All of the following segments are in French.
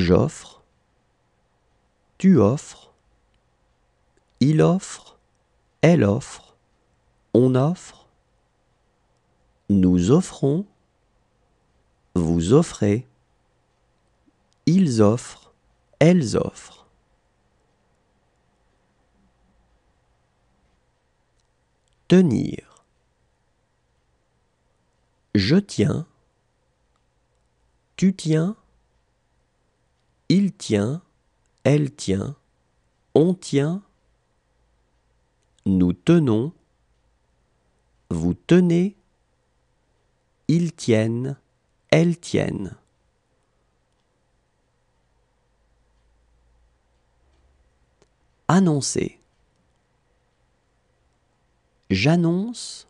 J'offre. Tu offres. Il offre. Elle offre. On offre. Nous offrons. Vous offrez. Ils offrent. Elles offrent. tenir. Je tiens, tu tiens, tient, elle tient, on tient, nous tenons, vous tenez, ils tiennent, elles tiennent. Annoncer. J'annonce,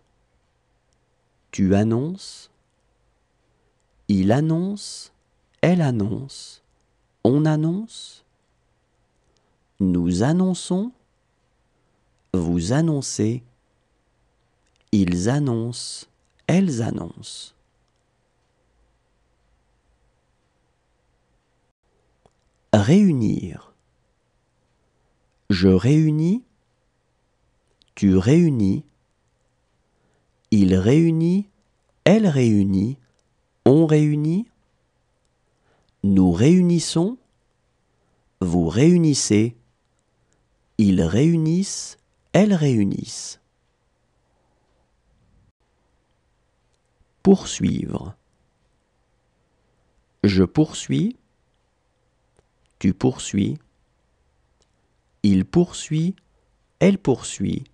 tu annonces, il annonce, elle annonce. On annonce. Nous annonçons. Vous annoncez. Ils annoncent. Elles annoncent. Réunir. Je réunis. Tu réunis. Il réunit. Elle réunit. On réunit. Nous réunissons, vous réunissez, ils réunissent, elles réunissent. Poursuivre. Je poursuis, tu poursuis, il poursuit, elle poursuit,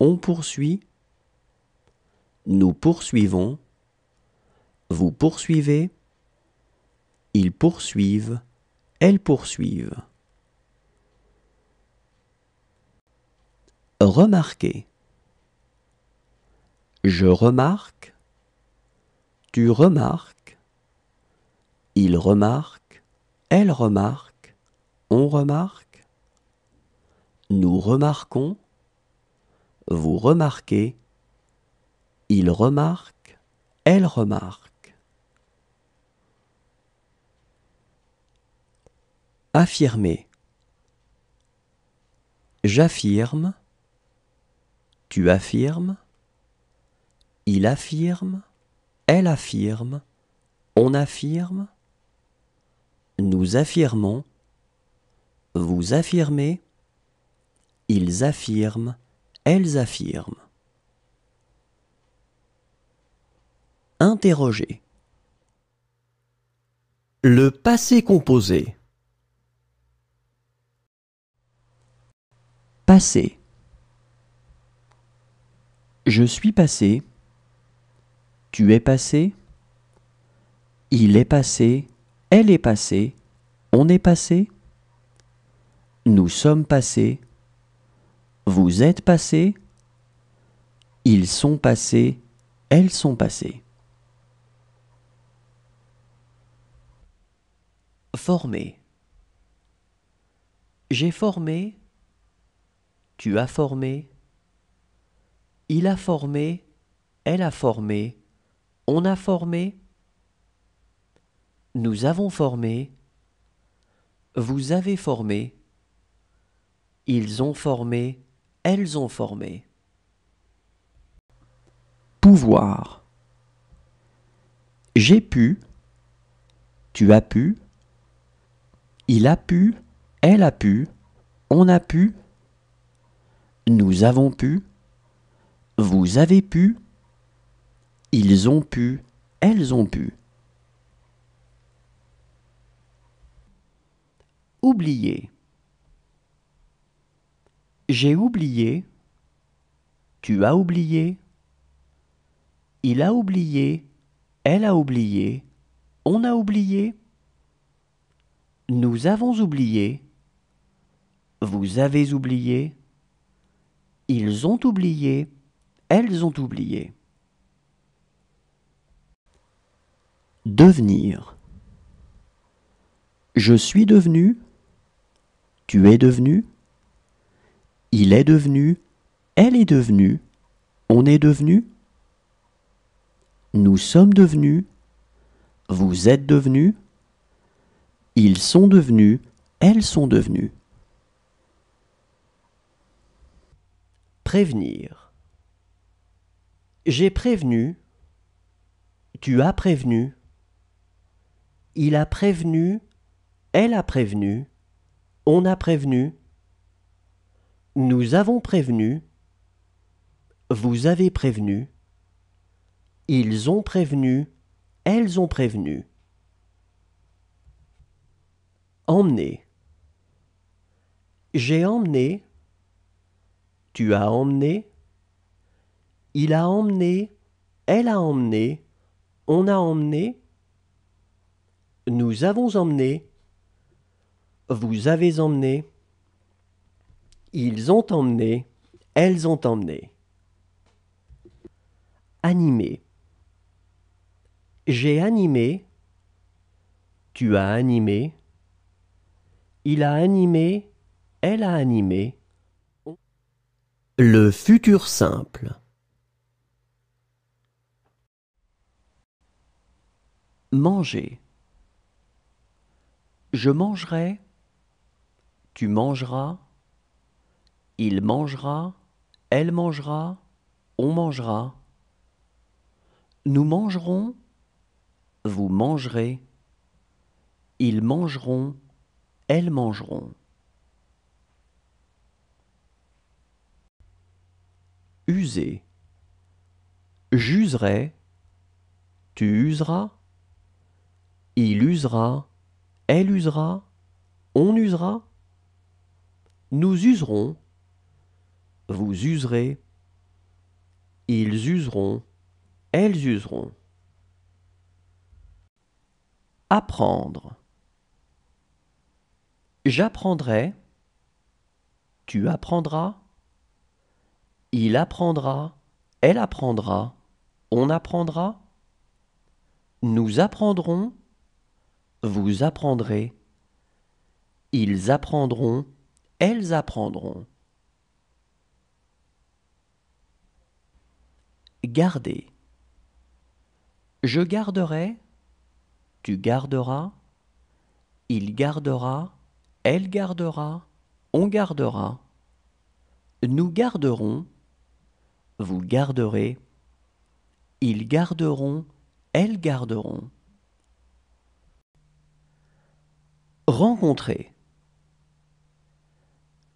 on poursuit, nous poursuivons, vous poursuivez, ils poursuivent, elles poursuivent. Remarquez. Je remarque, tu remarques, il remarque, elle remarque, on remarque, nous remarquons, vous remarquez, il remarque, elle remarque. Affirmer. J'affirme. Tu affirmes. Il affirme. Elle affirme. On affirme. Nous affirmons. Vous affirmez. Ils affirment. Elles affirment. Interroger. Le passé composé. Passé. Je suis passé. Tu es passé. Il est passé. Elle est passée. On est passé. Nous sommes passés. Vous êtes passés. Ils sont passés. Elles sont passées. Former. J'ai formé tu as formé, il a formé, elle a formé, on a formé, nous avons formé, vous avez formé, ils ont formé, elles ont formé. Pouvoir. J'ai pu, tu as pu, il a pu, elle a pu, on a pu, nous avons pu. Vous avez pu. Ils ont pu. Elles ont pu. Oublier. J'ai oublié. Tu as oublié. Il a oublié. Elle a oublié. On a oublié. Nous avons oublié. Vous avez oublié. Ils ont oublié. Elles ont oublié. Devenir. Je suis devenu. Tu es devenu. Il est devenu. Elle est devenue. On est devenu. Nous sommes devenus. Vous êtes devenus. Ils sont devenus. Elles sont devenues. Prévenir. J'ai prévenu. Tu as prévenu. Il a prévenu. Elle a prévenu. On a prévenu. Nous avons prévenu. Vous avez prévenu. Ils ont prévenu. Elles ont prévenu. Emmener. J'ai emmené. Tu as emmené. Il a emmené. Elle a emmené. On a emmené. Nous avons emmené. Vous avez emmené. Ils ont emmené. Elles ont emmené. Animé. J'ai animé. Tu as animé. Il a animé. Elle a animé. Le futur simple Manger Je mangerai, tu mangeras, il mangera, elle mangera, on mangera. Nous mangerons, vous mangerez, ils mangeront, elles mangeront. user. J'userai, tu useras, il usera, elle usera, on usera. Nous userons, vous userez, ils useront, elles useront. Apprendre. J'apprendrai, tu apprendras, il apprendra, elle apprendra, on apprendra, nous apprendrons, vous apprendrez, ils apprendront, elles apprendront. Garder. Je garderai, tu garderas, il gardera, elle gardera, on gardera. Nous garderons, vous garderez, ils garderont, elles garderont. Rencontrer.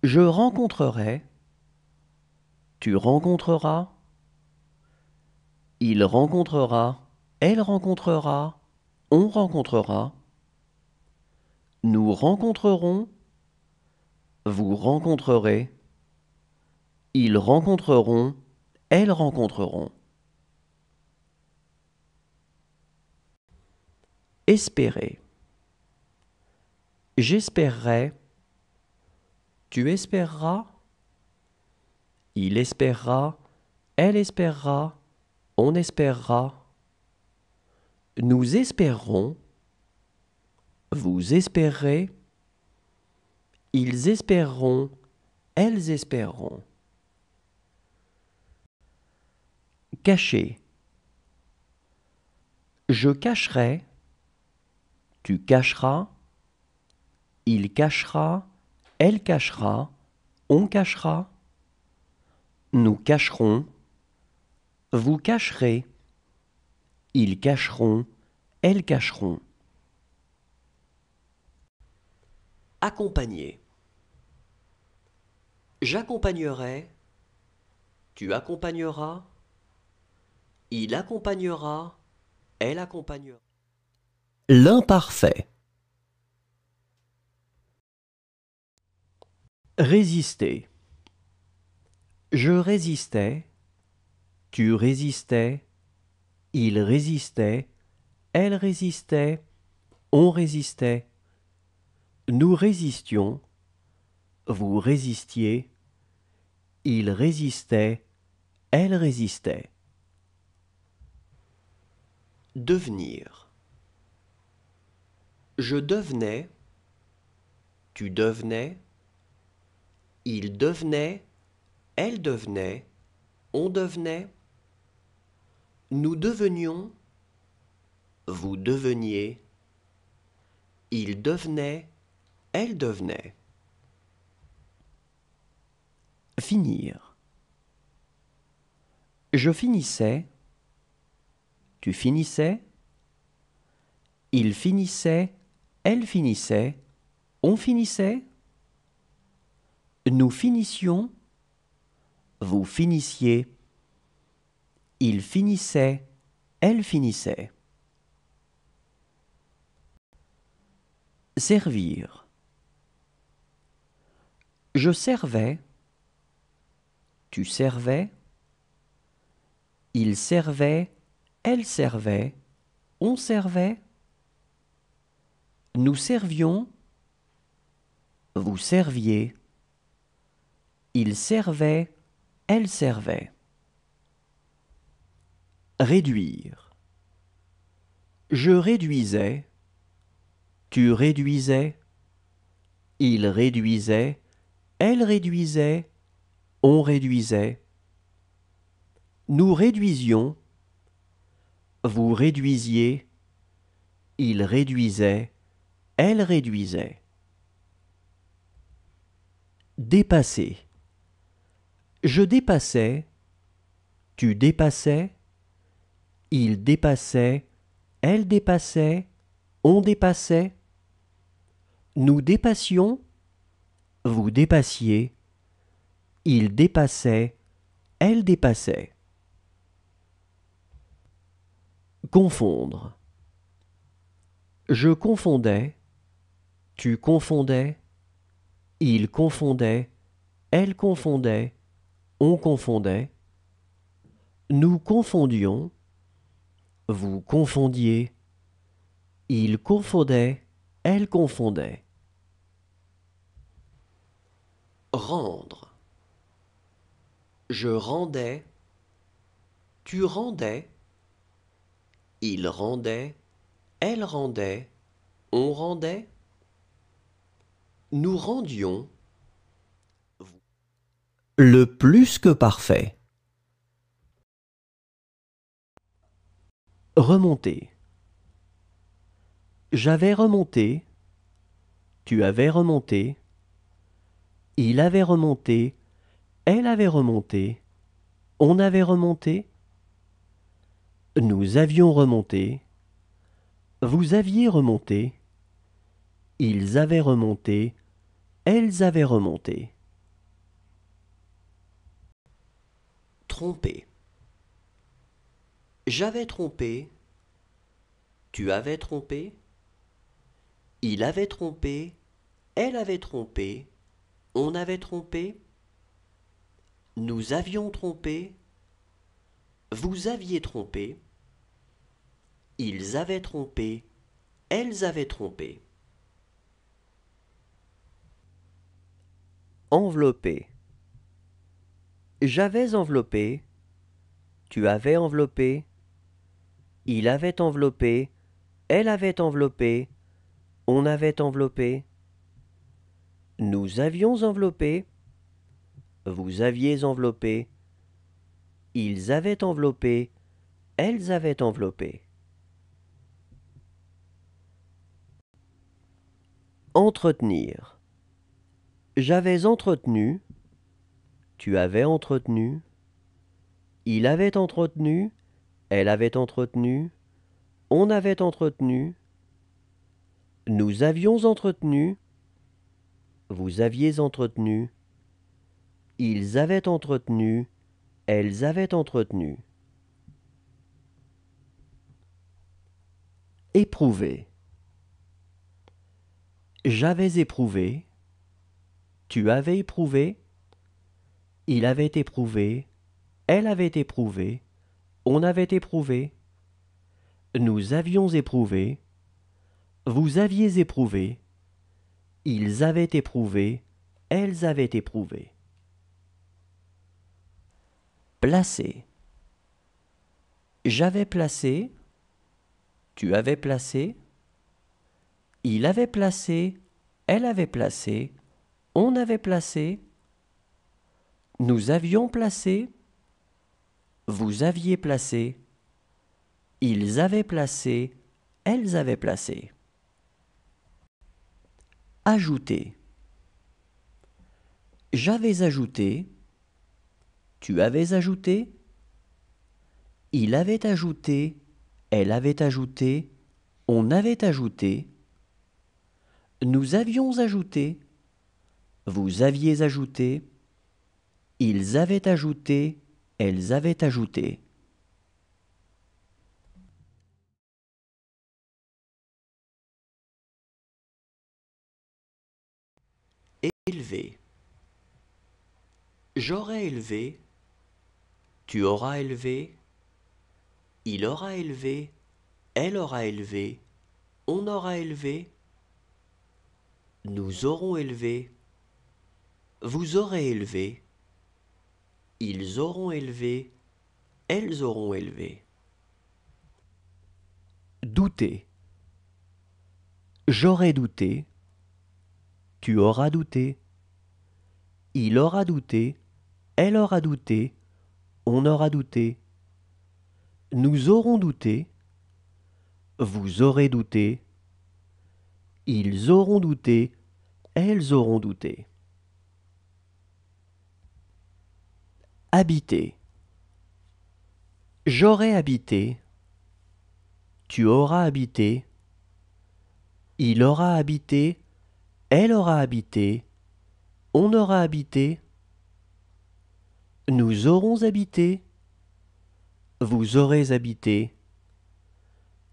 Je rencontrerai, tu rencontreras, il rencontrera, elle rencontrera, on rencontrera, nous rencontrerons, vous rencontrerez, ils rencontreront, elles rencontreront. Espérer. J'espérerai. Tu espéreras. Il espérera. Elle espérera. On espérera. Nous espérons. Vous espérez. Ils espéreront. Elles espéreront. Cacher. Je cacherai, tu cacheras, il cachera, elle cachera, on cachera, nous cacherons, vous cacherez, ils cacheront, elles cacheront. Accompagner. J'accompagnerai, tu accompagneras, il accompagnera, elle accompagnera. L'imparfait. Résister. Je résistais, tu résistais, il résistait, elle résistait, on résistait. Nous résistions, vous résistiez, il résistait, elle résistait. Devenir. Je devenais, tu devenais, il devenait, elle devenait, on devenait, nous devenions, vous deveniez, il devenait, elle devenait. Finir. Je finissais, tu finissais. Il finissait. Elle finissait. On finissait. Nous finissions. Vous finissiez. Il finissait. Elle finissait. Servir. Je servais. Tu servais. Il servait. Elle servait, on servait, nous servions, vous serviez, il servait, elle servait. Réduire. Je réduisais, tu réduisais, il réduisait, elle réduisait, on réduisait. Nous réduisions, vous réduisiez, il réduisait, elle réduisait. Dépasser. Je dépassais, tu dépassais, il dépassait, elle dépassait, on dépassait. Nous dépassions, vous dépassiez, il dépassait, elle dépassait. Confondre. Je confondais, tu confondais, il confondait, elle confondait, on confondait, nous confondions, vous confondiez, il confondait, elle confondait. Rendre. Je rendais, tu rendais, il rendait, elle rendait, on rendait. Nous rendions. Le plus que parfait. Remonter. J'avais remonté. Tu avais remonté. Il avait remonté. Elle avait remonté. On avait remonté. Nous avions remonté. Vous aviez remonté. Ils avaient remonté. Elles avaient remonté. Tromper. J'avais trompé. Tu avais trompé. Il avait trompé. Elle avait trompé. On avait trompé. Nous avions trompé. Vous aviez trompé. Ils avaient trompé, elles avaient trompé. Enveloppé. J'avais enveloppé, tu avais enveloppé, il avait enveloppé, elle avait enveloppé, on avait enveloppé. Nous avions enveloppé, vous aviez enveloppé, ils avaient enveloppé, elles avaient enveloppé. Entretenir. J'avais entretenu, tu avais entretenu, il avait entretenu, elle avait entretenu, on avait entretenu, nous avions entretenu, vous aviez entretenu, ils avaient entretenu, elles avaient entretenu. Éprouver. J'avais éprouvé, tu avais éprouvé, il avait éprouvé, elle avait éprouvé, on avait éprouvé, nous avions éprouvé, vous aviez éprouvé, ils avaient éprouvé, elles avaient éprouvé. Placé. J'avais placé, tu avais placé, il avait placé, elle avait placé, on avait placé, nous avions placé, vous aviez placé, ils avaient placé, elles avaient placé. Ajouter. J'avais ajouté, tu avais ajouté, il avait ajouté, elle avait ajouté, on avait ajouté, nous avions ajouté, vous aviez ajouté, ils avaient ajouté, elles avaient ajouté. Élevé. J'aurais élevé, tu auras élevé, il aura élevé, elle aura élevé, on aura élevé. Nous aurons élevé. Vous aurez élevé. Ils auront élevé. Elles auront élevé. Douter. J'aurais douté. Tu auras douté. Il aura douté. Elle aura douté. On aura douté. Nous aurons douté. Vous aurez douté. Ils auront douté, elles auront douté. Habiter. J'aurai habité, tu auras habité, il aura habité, elle aura habité, on aura habité, nous aurons habité, vous aurez habité,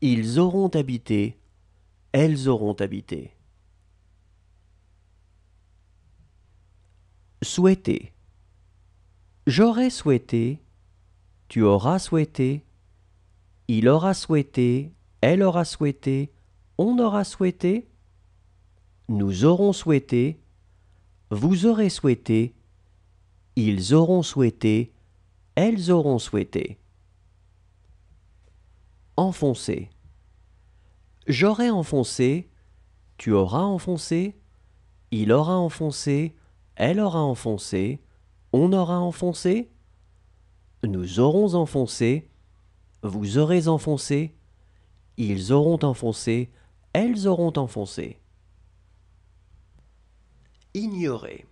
ils auront habité, elles auront habité. Souhaiter. J'aurais souhaité, tu auras souhaité, il aura souhaité, elle aura souhaité, on aura souhaité, nous aurons souhaité, vous aurez souhaité, ils auront souhaité, elles auront souhaité. Enfoncer. J'aurai enfoncé, tu auras enfoncé, il aura enfoncé, elle aura enfoncé, on aura enfoncé, nous aurons enfoncé, vous aurez enfoncé, ils auront enfoncé, elles auront enfoncé. Ignorer.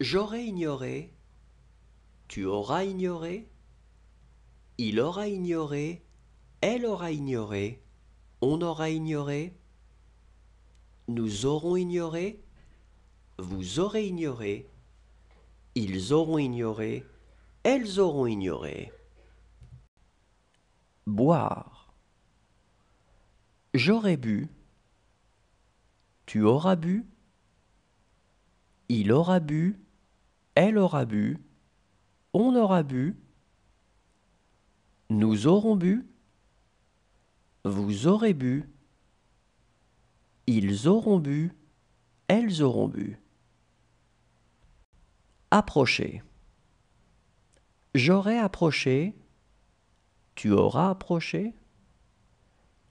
J'aurai ignoré, tu auras ignoré, il aura ignoré, elle aura ignoré, on aura ignoré, nous aurons ignoré, vous aurez ignoré, ils auront ignoré, elles auront ignoré. Boire. J'aurais bu, tu auras bu, il aura bu, elle aura bu, on aura bu, nous aurons bu, vous aurez bu. Ils auront bu. Elles auront bu. Approcher. J'aurai approché. Tu auras approché.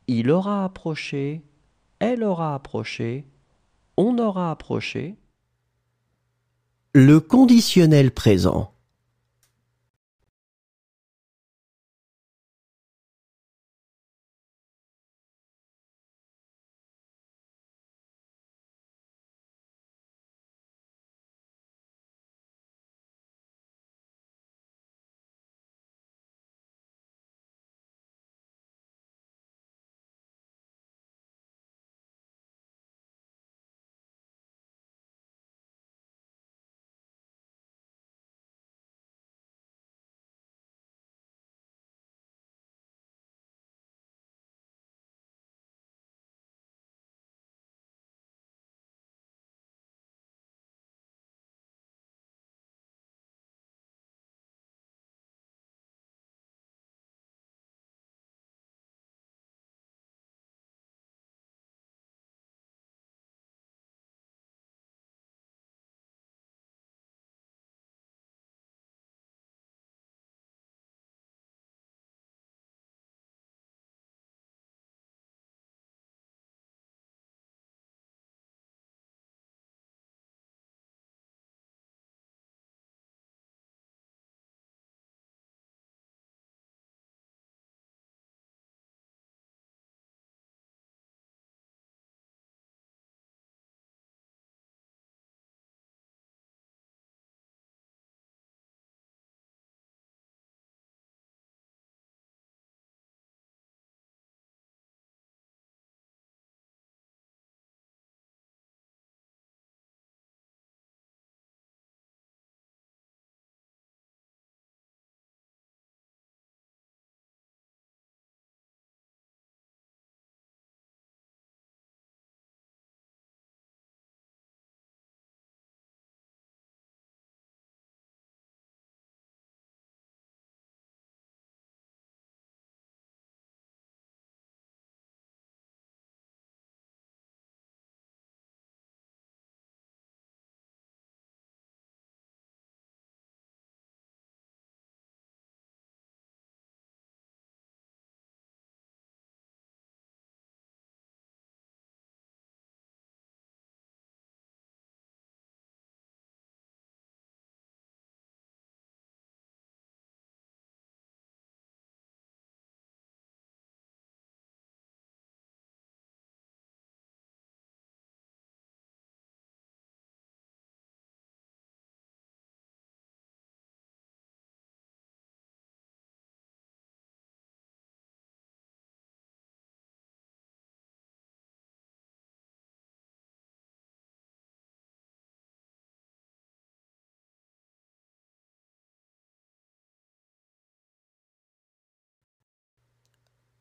Il aura approché. Elle aura approché. On aura approché. Le conditionnel présent.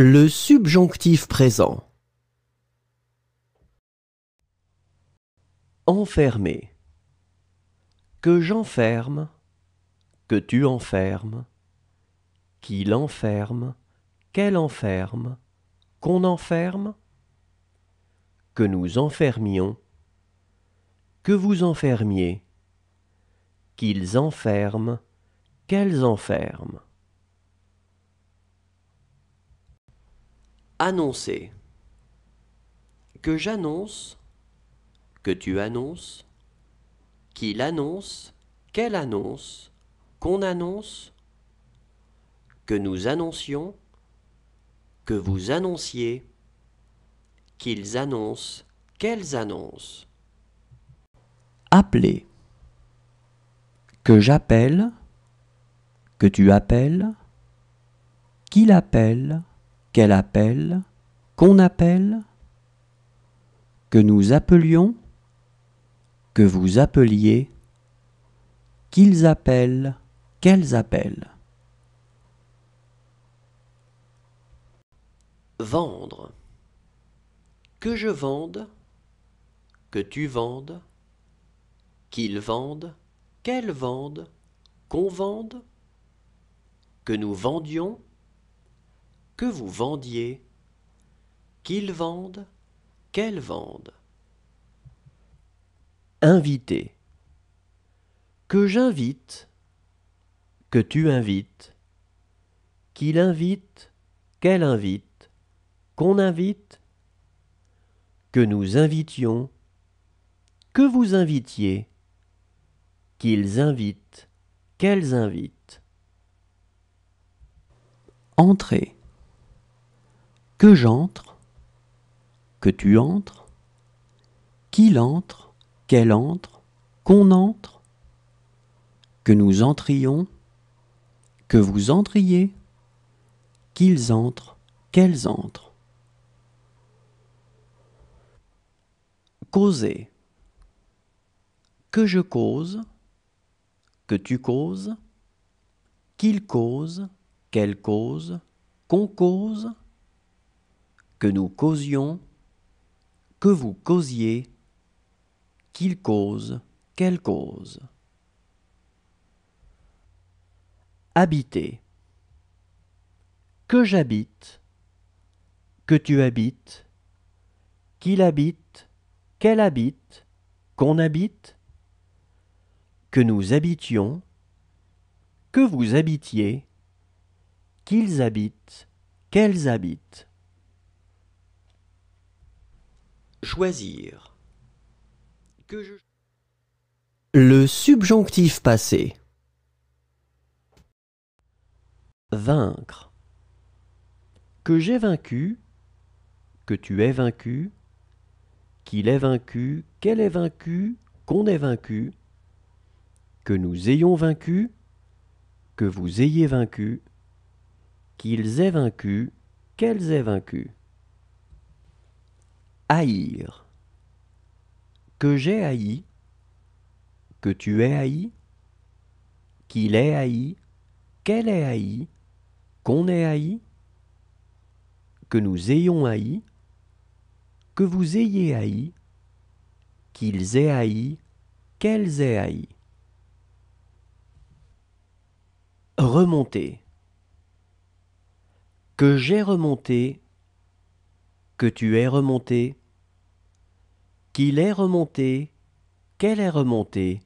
Le subjonctif présent. Enfermer. Que j'enferme, que tu enfermes, qu'il enferme, qu'elle enferme, qu'on enferme, que nous enfermions, que vous enfermiez, qu'ils enferment, qu'elles enferment. Annoncer. Que j'annonce, que tu annonces, qu'il annonce, qu'elle annonce, qu'on annonce, que nous annoncions, que vous annonciez, qu'ils annoncent, qu'elles annoncent. Appeler. Que j'appelle, que tu appelles, qu'il appelle, qu'elle appelle, qu'on appelle, que nous appelions, que vous appeliez, qu'ils appellent, qu'elles appellent. Vendre. Que je vende, que tu vendes, qu'ils vendent, qu'elles vendent, qu'on vende, que nous vendions, que vous vendiez, qu'ils vendent, qu'elles vendent. Inviter. Que j'invite, que tu invites, qu'il invite, qu'elle invite, qu'on invite, que nous invitions, que vous invitiez, qu'ils invitent, qu'elles invitent. Entrer que j'entre, que tu entres, qu'il entre, qu'elle entre, qu'on entre, que nous entrions, que vous entriez, qu'ils entrent, qu'elles entrent. Causer. Que je cause, que tu causes, qu'il cause, qu'elle cause, qu'on cause, que nous causions, que vous causiez, qu'il cause, qu'elle cause. Habiter. Que j'habite, que tu habites, qu'il habite, qu'elle habite, qu'on habite, que nous habitions, que vous habitiez, qu'ils habitent, qu'elles habitent. Choisir. Le subjonctif passé. Vaincre. Que j'ai vaincu, que tu es vaincu, qu'il est vaincu, qu'elle est vaincu qu'on est vaincu, que nous ayons vaincu, que vous ayez vaincu, qu'ils aient vaincu, qu'elles aient vaincu haïr. Que j'ai haï, que tu es haï, qu'il ait haï, qu'elle est haï, qu'on ait haï, que nous ayons haï, que vous ayez haï, qu'ils aient haï, qu'elles aient haï. Remonter. Que j'ai remonté que tu es remonté, qu'il est remonté, qu'elle est remontée,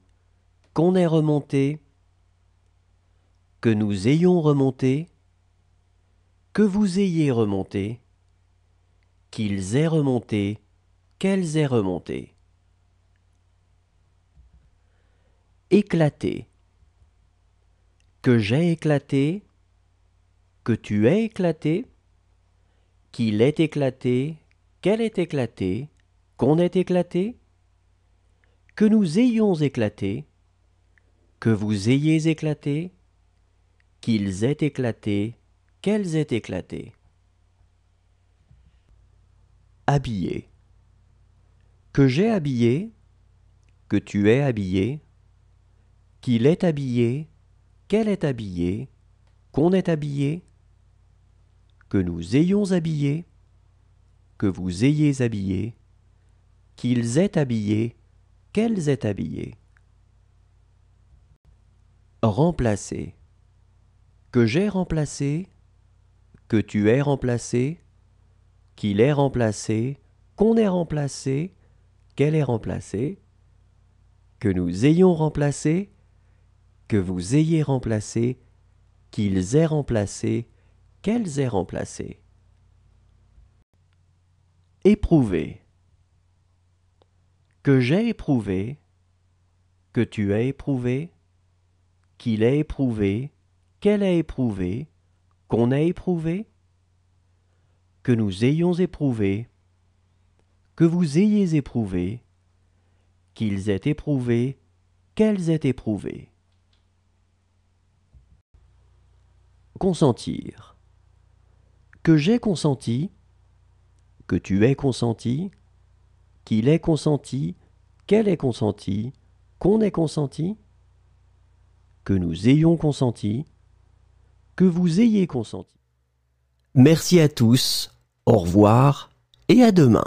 qu'on est remonté, que nous ayons remonté, que vous ayez remonté, qu'ils aient remonté, qu'elles aient remonté. Éclaté. Que j'ai éclaté, que tu aies éclaté, qu'il est éclaté, qu'elle est éclatée, qu'on est éclaté, que nous ayons éclaté, que vous ayez éclaté, qu'ils aient éclaté, qu'elles aient éclaté. Habillé. Que j'ai habillé, que tu es habillé, qu'il est habillé, qu'elle est habillée, qu'on est habillé, que nous ayons habillé, que vous ayez habillé, qu'ils aient habillé, qu'elles aient habillé. Remplacer. Que j'ai remplacé, que tu aies remplacé, qu'il ait remplacé, qu'on ait remplacé, qu'elle ait remplacé, que nous ayons remplacé, que vous ayez remplacé, qu'ils aient remplacé, qu'elles aient remplacé. Éprouver. Que j'ai éprouvé, que tu as éprouvé, qu'il a éprouvé, qu'elle a éprouvé, qu'on a éprouvé, que nous ayons éprouvé, que vous ayez éprouvé, qu'ils aient éprouvé, qu'elles aient éprouvé. Consentir que j'ai consenti, que tu aies consenti, qu'il ait consenti, qu'elle ait consenti, qu'on ait consenti, que nous ayons consenti, que vous ayez consenti. Merci à tous, au revoir et à demain.